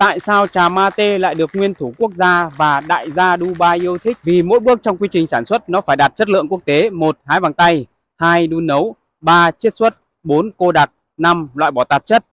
Tại sao trà mate lại được nguyên thủ quốc gia và đại gia Dubai yêu thích? Vì mỗi bước trong quy trình sản xuất nó phải đạt chất lượng quốc tế. một Hái bằng tay, hai Đun nấu, ba Chiết xuất, bốn Cô đặc, năm Loại bỏ tạp chất,